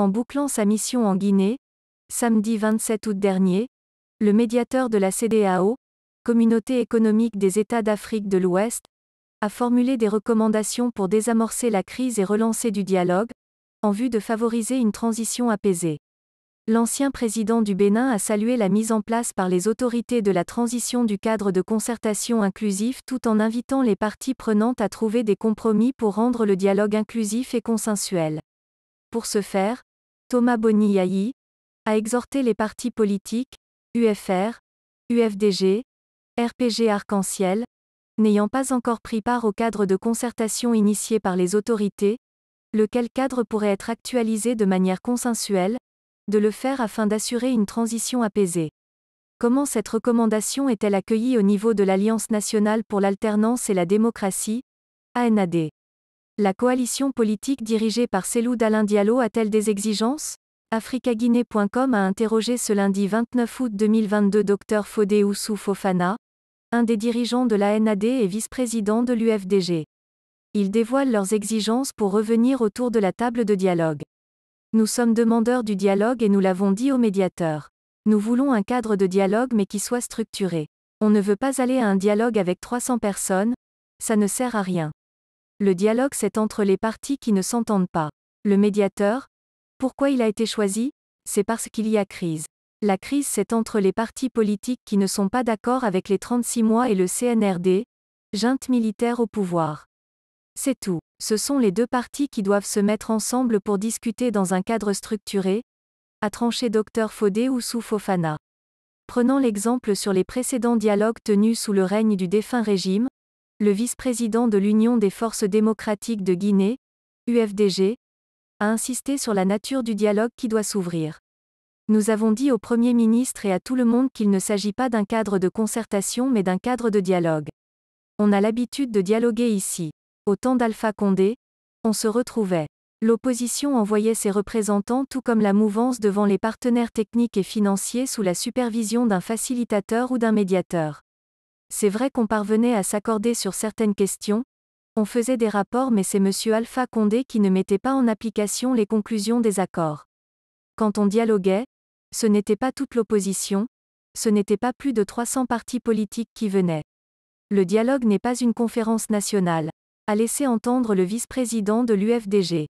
En bouclant sa mission en Guinée, samedi 27 août dernier, le médiateur de la CDAO, Communauté économique des États d'Afrique de l'Ouest, a formulé des recommandations pour désamorcer la crise et relancer du dialogue, en vue de favoriser une transition apaisée. L'ancien président du Bénin a salué la mise en place par les autorités de la transition du cadre de concertation inclusif tout en invitant les parties prenantes à trouver des compromis pour rendre le dialogue inclusif et consensuel. Pour ce faire, Thomas yaï a exhorté les partis politiques, UFR, UFDG, RPG Arc-en-Ciel, n'ayant pas encore pris part au cadre de concertation initié par les autorités, lequel cadre pourrait être actualisé de manière consensuelle, de le faire afin d'assurer une transition apaisée. Comment cette recommandation est-elle accueillie au niveau de l'Alliance nationale pour l'alternance et la démocratie ANAD la coalition politique dirigée par Selou Diallo a-t-elle des exigences Africaguinée.com a interrogé ce lundi 29 août 2022 Dr Fodé Oussou Fofana, un des dirigeants de la NAD et vice-président de l'UFDG. Ils dévoilent leurs exigences pour revenir autour de la table de dialogue. Nous sommes demandeurs du dialogue et nous l'avons dit aux médiateurs. Nous voulons un cadre de dialogue mais qui soit structuré. On ne veut pas aller à un dialogue avec 300 personnes, ça ne sert à rien. Le dialogue c'est entre les partis qui ne s'entendent pas. Le médiateur, pourquoi il a été choisi C'est parce qu'il y a crise. La crise c'est entre les partis politiques qui ne sont pas d'accord avec les 36 mois et le CNRD, junte militaire au pouvoir. C'est tout. Ce sont les deux partis qui doivent se mettre ensemble pour discuter dans un cadre structuré, a tranché Dr Fodé ou sous Fofana. Prenant l'exemple sur les précédents dialogues tenus sous le règne du défunt régime, le vice-président de l'Union des forces démocratiques de Guinée, UFDG, a insisté sur la nature du dialogue qui doit s'ouvrir. Nous avons dit au Premier ministre et à tout le monde qu'il ne s'agit pas d'un cadre de concertation mais d'un cadre de dialogue. On a l'habitude de dialoguer ici. Au temps d'Alpha Condé, on se retrouvait. L'opposition envoyait ses représentants tout comme la mouvance devant les partenaires techniques et financiers sous la supervision d'un facilitateur ou d'un médiateur. C'est vrai qu'on parvenait à s'accorder sur certaines questions, on faisait des rapports mais c'est M. Alpha Condé qui ne mettait pas en application les conclusions des accords. Quand on dialoguait, ce n'était pas toute l'opposition, ce n'était pas plus de 300 partis politiques qui venaient. Le dialogue n'est pas une conférence nationale, a laissé entendre le vice-président de l'UFDG.